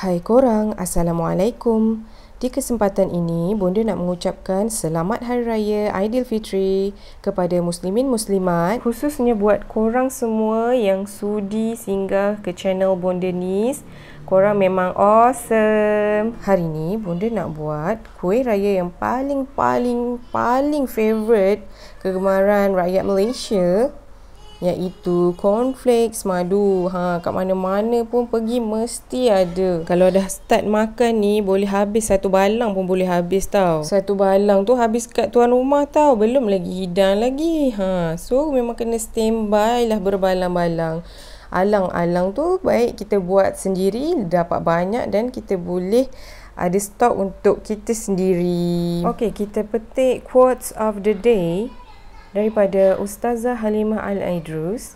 Hai korang, Assalamualaikum. Di kesempatan ini, Bunda nak mengucapkan Selamat Hari Raya Aidilfitri kepada Muslimin Muslimat. Khususnya buat korang semua yang sudi singgah ke channel Bunda Nis. Korang memang awesome. Hari ini, Bunda nak buat kuih raya yang paling-paling-paling favourite kegemaran rakyat Malaysia iaitu cornflakes madu ha kat mana-mana pun pergi mesti ada kalau dah start makan ni boleh habis satu balang pun boleh habis tau satu balang tu habis kat tuan rumah tau belum lagi hidang lagi ha so memang kena standby lah berbalang-balang alang-alang tu baik kita buat sendiri dapat banyak dan kita boleh ada stok untuk kita sendiri okey kita petik quotes of the day daripada Ustazah Halimah Al-Aidrus.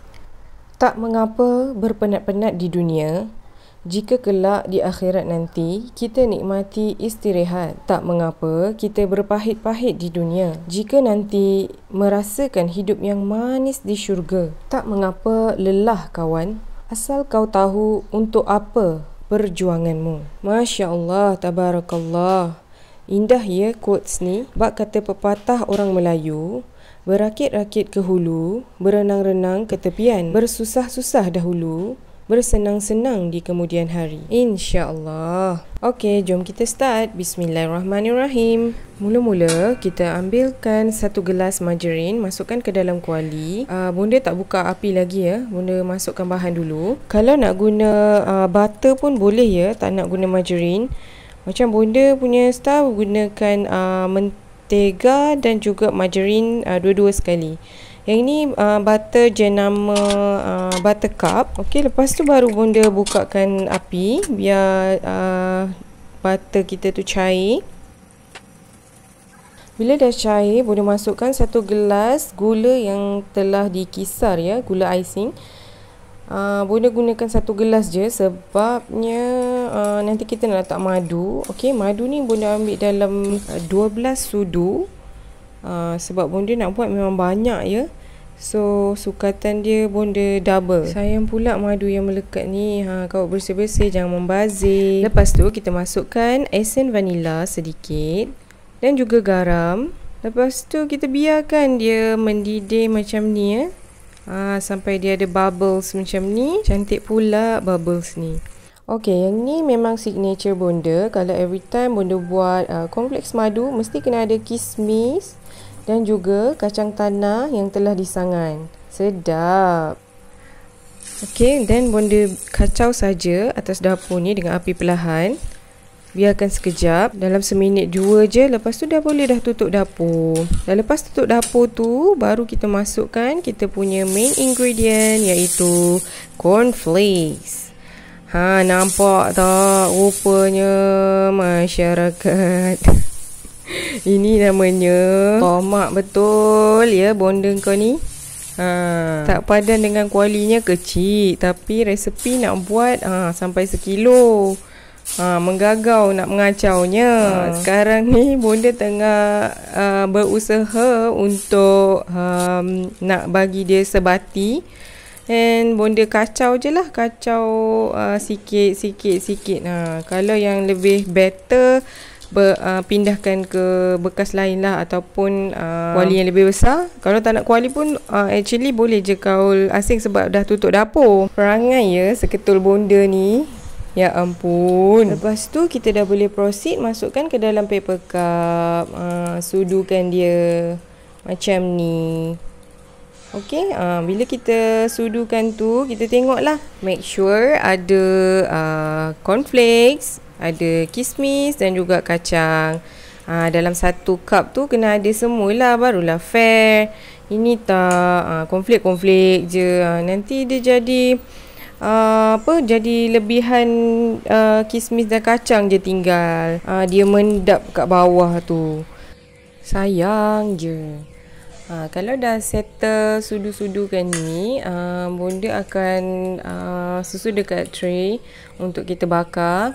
Tak mengapa berpenat-penat di dunia, jika kelak di akhirat nanti kita nikmati istirahat. Tak mengapa kita berpahit-pahit di dunia, jika nanti merasakan hidup yang manis di syurga. Tak mengapa lelah kawan, asal kau tahu untuk apa perjuanganmu. Masya Allah, Tabarakallah. Indah ya quotes ni. Bak kata pepatah orang Melayu, berakit-rakit ke hulu, berenang-renang ke tepian, bersusah-susah dahulu, bersenang-senang di kemudian hari. InsyaAllah. Okey, jom kita start. Bismillahirrahmanirrahim. Mula-mula, kita ambilkan satu gelas margarin, masukkan ke dalam kuali. Uh, bunda tak buka api lagi ya. Bunda masukkan bahan dulu. Kalau nak guna uh, butter pun boleh ya, tak nak guna margarin. Macam bunda punya style gunakan uh, mentega dan juga margarin uh, dua-dua sekali. Yang ini uh, butter jenama uh, butter cup. Okey, lepas tu baru bunda bukakan api biar uh, butter kita tu cair. Bila dah cair, bunda masukkan satu gelas gula yang telah dikisar ya, gula icing. Uh, bunda gunakan satu gelas je sebabnya uh, nanti kita nak letak madu. Okey, madu ni bunda ambil dalam uh, 12 sudu. Uh, sebab bunda nak buat memang banyak ya. So sukatan dia bunda double. Sayang pula madu yang melekat ni. Ha kau bersih-bersih jangan membazir. Lepas tu kita masukkan esen vanila sedikit dan juga garam. Lepas tu kita biarkan dia mendidih macam ni ya. Ha, sampai dia ada bubbles macam ni. Cantik pula bubbles ni. Okey, yang ni memang signature bonda. Kalau every time bonda buat uh, kompleks madu, mesti kena ada kismis dan juga kacang tanah yang telah disangan. Sedap. Okey, then bonda kacau saja atas dapur ni dengan api perlahan. Biarkan sekejap, dalam seminit dua je. Lepas tu dah boleh dah tutup dapur. Dan lepas tutup dapur tu, baru kita masukkan kita punya main ingredient iaitu cornflakes. Ha, nampak tak rupanya masyarakat. Ini namanya tomak betul ya bonda kau ni. Ha, tak padan dengan kualinya kecil tapi resepi nak buat ha, sampai sekilo. Ha, menggagau nak mengacaunya. Ha. Sekarang ni bonda tengah uh, berusaha untuk um, nak bagi dia sebati. And bonda kacau je lah Kacau uh, sikit sikit sikit ha, Kalau yang lebih better ber, uh, Pindahkan ke bekas lain lah Ataupun uh, kuali yang lebih besar Kalau tak nak kuali pun uh, Actually boleh je kaul asing Sebab dah tutup dapur Perangai ya seketul bonda ni Ya ampun Lepas tu kita dah boleh proceed Masukkan ke dalam paper cup uh, Sudukan dia Macam ni Okay, uh, bila kita sudukan tu, kita tengoklah. Make sure ada uh, cornflakes, ada kismis dan juga kacang. Uh, dalam satu cup tu kena ada semualah barulah fair. Ini tak uh, konflik-konflik je. Uh, nanti dia jadi Uh, apa jadi lebihan uh, kismis dan kacang je tinggal uh, dia mendap kat bawah tu sayang je Ha, kalau dah settle sudu-sudukan ni, uh, ah, bonda akan uh, susu dekat tray untuk kita bakar.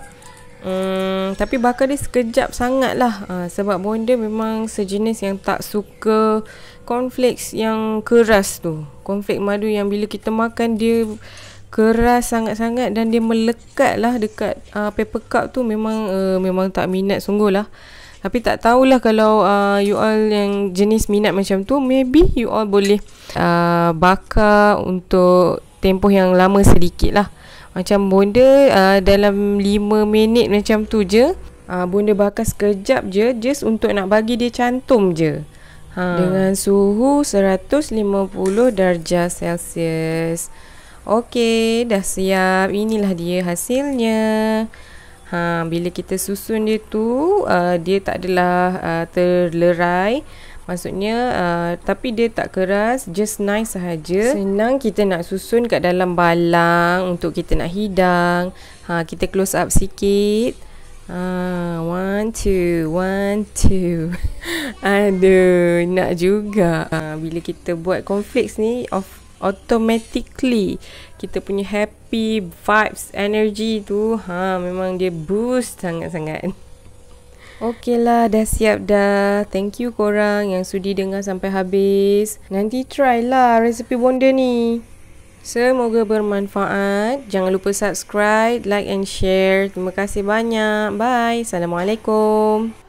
Um, tapi bakar dia sekejap sangat lah uh, sebab bonda memang sejenis yang tak suka konflik yang keras tu. Konflik madu yang bila kita makan dia keras sangat-sangat dan dia melekat lah dekat uh, paper cup tu memang uh, memang tak minat sungguh lah. Tapi tak tahulah kalau uh, you all yang jenis minat macam tu, maybe you all boleh uh, bakar untuk tempoh yang lama sedikit lah. Macam bonda uh, dalam 5 minit macam tu je, uh, bonda bakar sekejap je just untuk nak bagi dia cantum je. Ha. Dengan suhu 150 darjah Celsius. Okey, dah siap. Inilah dia hasilnya ha, bila kita susun dia tu uh, dia tak adalah uh, terlerai maksudnya uh, tapi dia tak keras just nice sahaja senang kita nak susun kat dalam balang untuk kita nak hidang ha, kita close up sikit Ah, one two, one two. Aduh, nak juga. Ah, bila kita buat konflik ni, of automatically kita punya happy vibes energy tu ha memang dia boost sangat-sangat Okey lah, dah siap dah. Thank you korang yang sudi dengar sampai habis. Nanti try lah resepi bonda ni. Semoga bermanfaat. Jangan lupa subscribe, like and share. Terima kasih banyak. Bye. Assalamualaikum.